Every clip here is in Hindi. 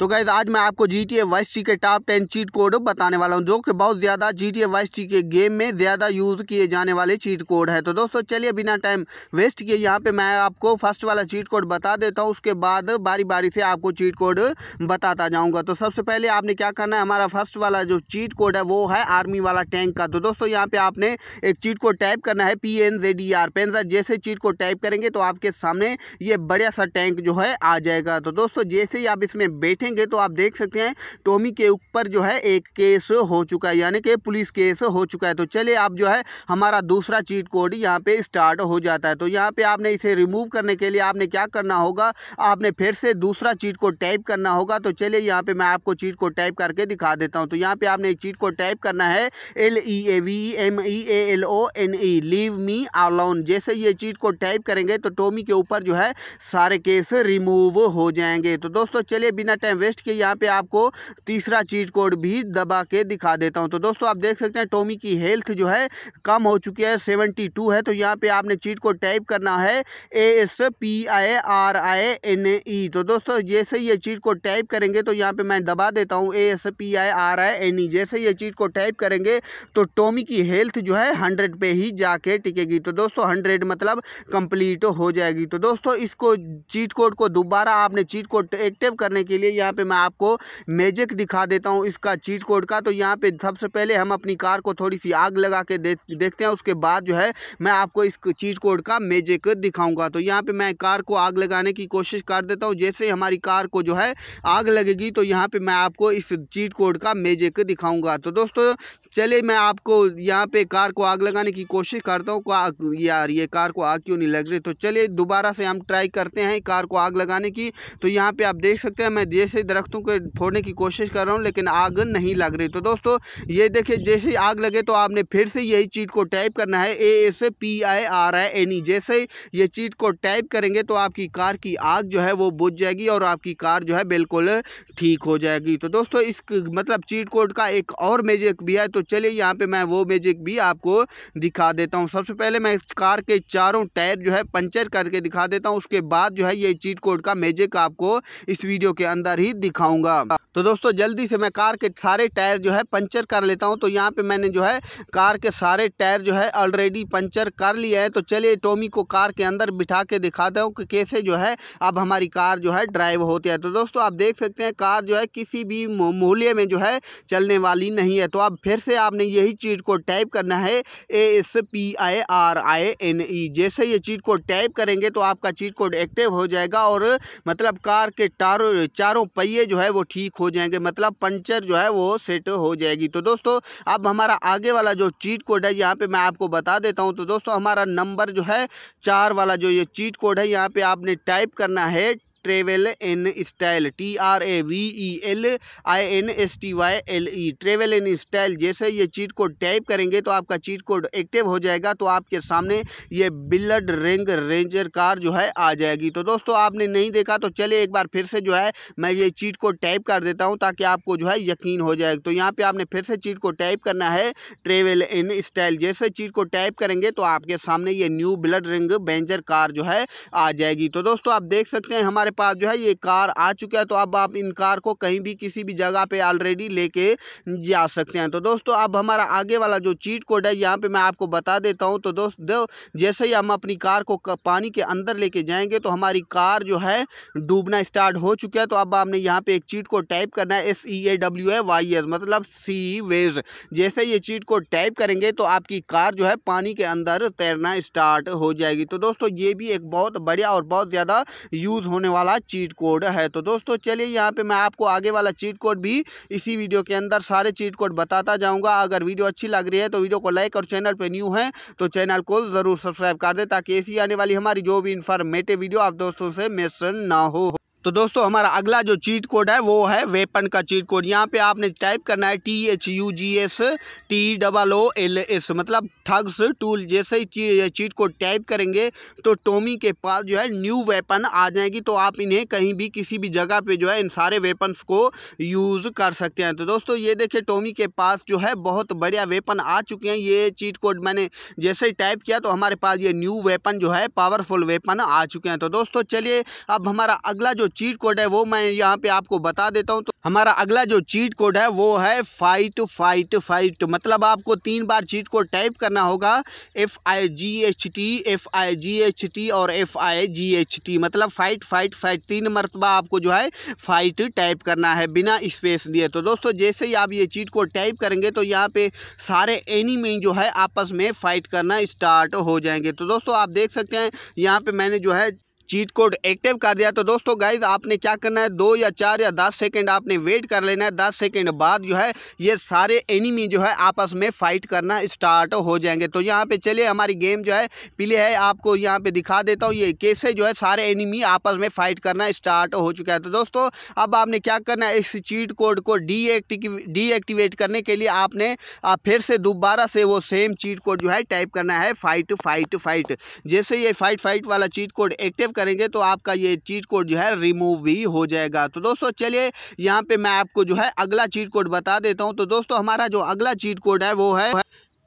तो गैज़ आज मैं आपको G T A vice city के टॉप टेन चीट कोड बताने वाला हूँ जो कि बहुत ज़्यादा G T A vice city के गेम में ज़्यादा यूज़ किए जाने वाले चीट कोड है तो दोस्तों चलिए बिना टाइम वेस्ट किए यहाँ पे मैं आपको फर्स्ट वाला चीट कोड बता देता हूँ उसके बाद बारी बारी से आपको चीट कोड बताता जाऊँगा तो सबसे पहले आपने क्या करना है हमारा फर्स्ट वाला जो चीट कोड है वो है आर्मी वाला टैंक का तो दोस्तों यहाँ पर आपने एक चीट कोड टाइप करना है P N J D R panzer जैसे चीट कोड टाइप करेंगे तो आपके सामने ये बढ़िया सा टैंक जो है आ जाएगा तो दोस्तों जैसे ही आप इसमें बैठे देखेंगे तो आप देख सकते हैं टोमी के ऊपर जो है एक केस हो चुका है यानी कि पुलिस केस हो चुका है तो चलिए आप जो है हमारा दूसरा चीट कोड यहाँ पे स्टार्ट हो जाता है तो यहाँ पे आपने इसे रिमूव करने के लिए आपने क्या करना होगा आपने फिर से दूसरा चीट कोड टाइप करना होगा तो चलिए यहाँ पे मैं आपको चीट कोड टाइप करके दिखा देता हूँ तो यहाँ पे आपने एक चीट कोड टाइप करना है L E A V M E A L O N E leave me alone जैसे ये चीट कोड टाइप करेंगे तो टोमी के ऊपर जो है सारे केस रिमूव हो जाएंगे तो दोस्तों चलिए बिना टाइम हैं वेस्ट के यहाँ पे आपको तीसरा चीट कोड भी दबा के दिखा देता हूँ तो दोस्तों आप देख सकते हैं टोमी की हेल्थ जो है कम हो चुकी है सेवेंटी टू है तो यहाँ पे आपने चीट कोड टाइप करना है A S P I R I N E तो दोस्तों जैसे ये चीट कोड टाइप करेंगे तो यहाँ पे मैं दबा देता हूँ A S P I R I N E जैसे ये चीट कोड टाइप करेंगे तो टोमी की हेल्थ जो है हंड्रेड पे ही जाके टिकेगी तो दोस्तों हंड्रेड मतलब कंप्लीट हो जाएगी तो दोस्तों इसको चीट कोड को दोबारा आपने चीट कोड एक्टिव करने के लिए यहाँ पे मैं आपको मेजिक दिखा देता हूँ इसका चीट कोड का तो यहाँ पे सबसे पहले हम अपनी कार को थोड़ी सी आग लगा के दे, देखते हैं उसके बाद जो है मैं आपको इस चीट कोड का मैजिक दिखाऊंगा तो यहाँ पे मैं कार को आग लगाने की कोशिश कर देता हूँ जैसे हमारी कार को जो है आग लगेगी तो यहाँ पर मैं आपको इस चीट कोड का मेजिक दिखाऊँगा तो दोस्तों चले मैं आपको यहाँ पर कार को आग लगाने की कोशिश करता हूँ यार ये कार को आग क्यों नहीं लग रही तो चलिए दोबारा से हम ट्राई करते हैं कार को आग लगाने की तो यहाँ पे आप देख सकते हैं मैं जैसे ऐसे दरख्तों को फोड़ने की कोशिश कर रहा हूँ लेकिन आग नहीं लग रही तो दोस्तों ये देखिए जैसे ही आग लगे तो आपने फिर से यही चीट को टाइप करना है A S P I R I N E जैसे ही ये चीट को टाइप करेंगे तो आपकी कार की आग जो है वो बुझ जाएगी और आपकी कार जो है बिल्कुल ठीक हो जाएगी तो दोस्तों इस मतलब चीट कोड का एक और मैजिक भी है तो चलिए यहाँ पे मैं वो मैजिक भी आपको दिखा देता हूँ सबसे पहले मैं इस कार के चारों टायर जो है पंचर करके दिखा देता हूँ उसके बाद जो है ये चीट कोड का मैजिक आपको इस वीडियो के अंदर ही दिखाऊंगा तो दोस्तों जल्दी से मैं कार के सारे टायर जो है पंचर कर लेता हूँ तो यहाँ पे मैंने जो है कार के सारे टायर जो है ऑलरेडी पंचर कर लिए हैं तो चलिए टोमी को कार के अंदर बिठा के दिखाता हूँ कि कैसे जो है अब हमारी कार जो है ड्राइव होती है तो दोस्तों आप देख सकते हैं सरकार जो है किसी भी मूल्य में जो है चलने वाली नहीं है तो अब फिर से आपने यही चीज़ को टाइप करना है A S P I R I N E जैसे ये चीज़ को टाइप करेंगे तो आपका चीट कोड एक्टिव हो जाएगा और मतलब कार के टारों चारों पहिए जो है वो ठीक हो जाएंगे मतलब पंचर जो है वो सेट हो जाएगी तो दोस्तों अब हमारा आगे वाला जो चीट कोड है यहाँ पे मैं आपको बता देता हूँ तो दोस्तों हमारा नंबर जो है चार वाला जो ये चीट कोड है यहाँ पे आपने टाइप करना है travel in style T R A V E L I N S T Y L E travel in style जैसे ये चीट कोड टाइप करेंगे तो आपका चीट कोड एक्टिव हो जाएगा तो आपके सामने ये बिल्ड रेंग रेंजर कार जो है आ जाएगी तो दोस्तों आपने नहीं देखा तो चलिए एक बार फिर से जो है मैं ये चीट कोड टाइप कर देता हूँ ताकि आपको जो है यकीन हो जाए तो यहाँ पर आपने फिर से चीट को टाइप करना है ट्रेवल इन स्टाइल जैसे चीट को टाइप करेंगे तो आपके सामने ये new blood ring banger car जो है आ जाएगी तो दोस्तों आप देख सकते हैं हमारे पास जो है ये कार आ चुका है तो अब आप इन कार को कहीं भी किसी भी जगह पे ऑलरेडी लेके जा सकते हैं तो दोस्तों अब हमारा आगे वाला जो चीट कोड है यहाँ पे मैं आपको बता देता हूँ तो दोस्त दो, जैसे ही हम अपनी कार को पानी के अंदर लेके जाएंगे तो हमारी कार जो है डूबना स्टार्ट हो चुका है तो अब आपने यहाँ पे एक चीट को टाइप करना है S E A W A Y S मतलब सी वेज जैसे ये चीट को टाइप करेंगे तो आपकी कार जो है पानी के अंदर तैरना स्टार्ट हो जाएगी तो दोस्तों ये भी एक बहुत बढ़िया और बहुत ज़्यादा यूज़ होने वाला वाला चीट कोड है तो दोस्तों चलिए यहाँ पे मैं आपको आगे वाला चीट कोड भी इसी वीडियो के अंदर सारे चीट कोड बताता जाऊँगा अगर वीडियो अच्छी लग रही है तो वीडियो को लाइक और चैनल पर न्यू है तो चैनल को ज़रूर सब्सक्राइब कर दें ताकि ऐसी आने वाली हमारी जो भी इन्फॉर्मेटिव वीडियो आप दोस्तों से मिस ना हो तो दोस्तों हमारा अगला जो चीट कोड है वो है वेपन का चीट कोड यहाँ पे आपने टाइप करना है T H U G S T double O L S मतलब थग्स टूल जैसे ही ची चीट कोड टाइप करेंगे तो टोमी के पास जो है न्यू वेपन आ जाएगी तो आप इन्हें कहीं भी किसी भी जगह पे जो है इन सारे वेपन्स को यूज़ कर सकते हैं तो दोस्तों ये देखिए टोमी के पास जो है बहुत बढ़िया वेपन आ चुके हैं ये चीट कोड मैंने जैसे ही टाइप किया तो हमारे पास ये न्यू वेपन जो है पावरफुल वेपन आ चुके हैं तो दोस्तों चलिए अब हमारा अगला जो चीट कोड है वो मैं यहाँ पे आपको बता देता हूँ तो हमारा अगला जो चीट कोड है वो है फाइट फाइट फाइट मतलब आपको तीन बार चीट कोड टाइप करना होगा F I G H T F I G H T और F I G H T मतलब फाइट फाइट फाइट तीन मरतबा आपको जो है फाइट टाइप करना है बिना स्पेस दिए तो दोस्तों जैसे ही आप ये चीट कोड टाइप करेंगे तो यहाँ पे सारे एनिमी जो है आपस में फाइट करना स्टार्ट हो जाएंगे तो दोस्तों आप देख सकते हैं यहाँ पे मैंने जो है चीट कोड एक्टिव कर दिया तो दोस्तों गाइज आपने क्या करना है दो या चार या दस सेकेंड आपने वेट कर लेना है दस सेकेंड बाद जो है ये सारे एनिमी जो है आपस में फाइट करना स्टार्ट हो जाएंगे तो यहाँ पे चलिए हमारी गेम जो है प्ले है आपको यहाँ पे दिखा देता हूँ ये कैसे जो है सारे एनिमी आपस में फाइट करना स्टार्ट हो चुका है तो दोस्तों अब आपने क्या करना है इस चीट कोड को डीएक्टिवेट करने के लिए आपने आप फिर से दोबारा से वो सेम चीट कोड जो है टाइप करना है फाइट फाइट फाइट जैसे ये फाइट फाइट वाला चीट कोड एक्टिव कर करेंगे तो आपका ये चीट कोड जो है रिमूव भी हो जाएगा तो दोस्तों चलिए यहाँ पे मैं आपको जो है अगला चीट कोड बता देता हूँ तो दोस्तों हमारा जो अगला चीट कोड है वो है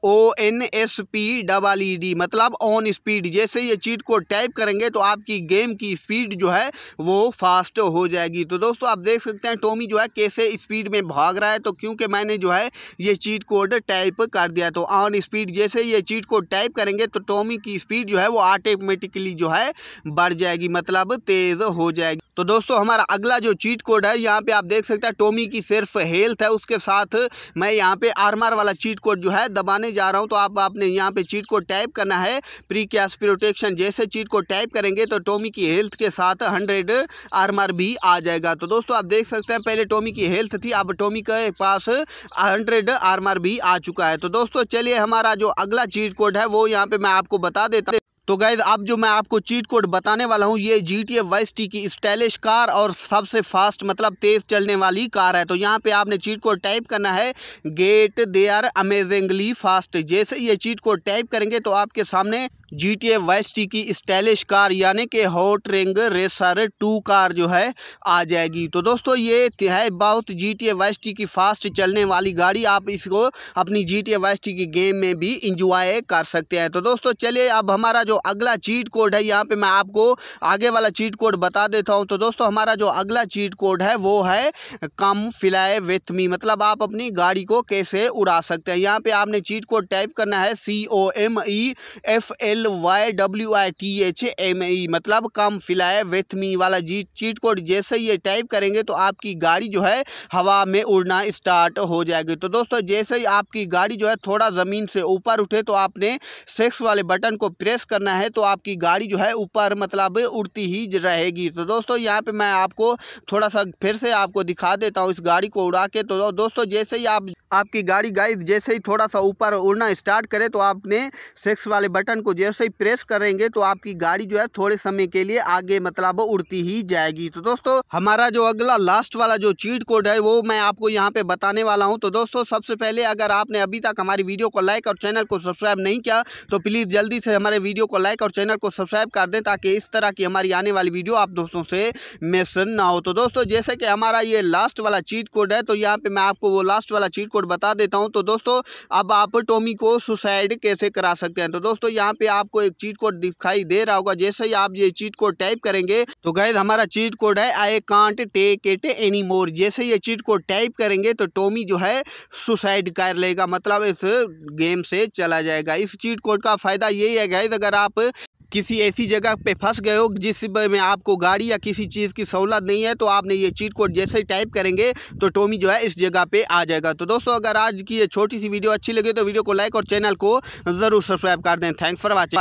O N S P double E D मतलब ऑन स्पीड जैसे ये चीट को टाइप करेंगे तो आपकी गेम की स्पीड जो है वो फास्ट हो जाएगी तो दोस्तों आप देख सकते हैं टोमी जो है कैसे स्पीड में भाग रहा है तो क्योंकि मैंने जो है ये चीट कोड टाइप कर दिया तो ऑन स्पीड जैसे ये चीट को टाइप करेंगे तो टोमी की स्पीड जो है वो ऑटोमेटिकली जो है बढ़ जाएगी मतलब तेज़ हो जाएगी तो दोस्तों हमारा अगला जो चीट कोड है यहाँ पे आप देख सकते हैं टोमी की सिर्फ हेल्थ है उसके साथ मैं यहाँ पे आर्मर वाला चीट कोड जो है दबाने बताने जा रहा हूँ तो आप आपने यहाँ पे चीट को टाइप करना है प्री कैश प्रोटेक्शन जैसे चीट को टाइप करेंगे तो टोमी की हेल्थ के साथ हंड्रेड आर भी आ जाएगा तो दोस्तों आप देख सकते हैं पहले टोमी की हेल्थ थी अब टोमी के पास हंड्रेड आर भी आ चुका है तो दोस्तों चलिए हमारा जो अगला चीट कोड है वो यहाँ पर मैं आपको बता देता तो गैज़ अब जो मैं आपको चीट कोड बताने वाला हूँ ये जी टी वाइस टी की स्टाइलिश कार और सबसे फास्ट मतलब तेज़ चलने वाली कार है तो यहाँ पे आपने चीट कोड टाइप करना है get they are amazingly fast जैसे ये चीट कोड टाइप करेंगे तो आपके सामने G T A vice city की स्टाइलिश कार यानी कि hot ring racer two car जो है आ जाएगी तो दोस्तों ये है बहुत G T A vice city की फास्ट चलने वाली गाड़ी आप इसको अपनी G T A vice city की गेम में भी इंजॉय कर सकते हैं तो दोस्तों चलिए अब हमारा जो अगला चीट कोड है यहाँ पे मैं आपको आगे वाला चीट कोड बता देता हूँ तो दोस्तों हमारा जो अगला चीट कोड है वो है कम फिलाए विथ मी मतलब आप अपनी गाड़ी को कैसे उड़ा सकते हैं यहाँ पे आपने चीट कोड टाइप करना है C O M E F L L Y W I T H M E मतलब कम फिलाए विथ मी वाला जी चीट कोड जैसे ये टाइप करेंगे तो आपकी गाड़ी जो है हवा में उड़ना स्टार्ट हो जाएगी तो दोस्तों जैसे ही आपकी गाड़ी जो है थोड़ा ज़मीन से ऊपर उठे तो आपने सेक्स वाले बटन को प्रेस करना है तो आपकी गाड़ी जो है ऊपर मतलब उड़ती ही रहेगी तो दोस्तों यहाँ पर मैं आपको थोड़ा सा फिर से आपको दिखा देता हूँ इस गाड़ी को उड़ा के तो दोस्तों जैसे ही आप आपकी गाड़ी गाइस जैसे ही थोड़ा सा ऊपर उड़ना स्टार्ट करे तो आपने सेक्स वाले बटन को जैसे जैसे ही प्रेस करेंगे तो आपकी गाड़ी जो है थोड़े समय के लिए आगे मतलब उड़ती ही जाएगी तो दोस्तों हमारा जो अगला लास्ट वाला जो चीट कोड है वो मैं आपको यहाँ पे बताने वाला हूँ तो दोस्तों सबसे पहले अगर आपने अभी तक हमारी वीडियो को लाइक और चैनल को सब्सक्राइब नहीं किया तो प्लीज़ जल्दी से हमारे वीडियो को लाइक और चैनल को सब्सक्राइब कर दें ताकि इस तरह की हमारी आने वाली वीडियो आप दोस्तों से मिस ना हो तो दोस्तों जैसे कि हमारा ये लास्ट वाला चीट कोड है तो यहाँ पे मैं आपको वो लास्ट वाला चीट कोड बता देता हूँ तो दोस्तों अब आप टोमी को सुसाइड कैसे करा सकते हैं तो दोस्तों यहाँ पे आपको एक चीट कोड दिखाई दे रहा होगा जैसे ही आप ये चीट कोड टाइप करेंगे तो गैद हमारा चीट कोड है I can't take it any more जैसे ये चीट कोड टाइप करेंगे तो टोमी जो है सुसाइड कर लेगा मतलब इस गेम से चला जाएगा इस चीट कोड का फ़ायदा यही है गैद अगर आप किसी ऐसी जगह पे फंस गए हो जिस में आपको गाड़ी या किसी चीज़ की सहूलत नहीं है तो आपने ये चीट कोड जैसे ही टाइप करेंगे तो टोमी जो है इस जगह पे आ जाएगा तो दोस्तों अगर आज की ये छोटी सी वीडियो अच्छी लगी तो वीडियो को लाइक और चैनल को ज़रूर सब्सक्राइब कर दें थैंक्स फॉर वॉचिंग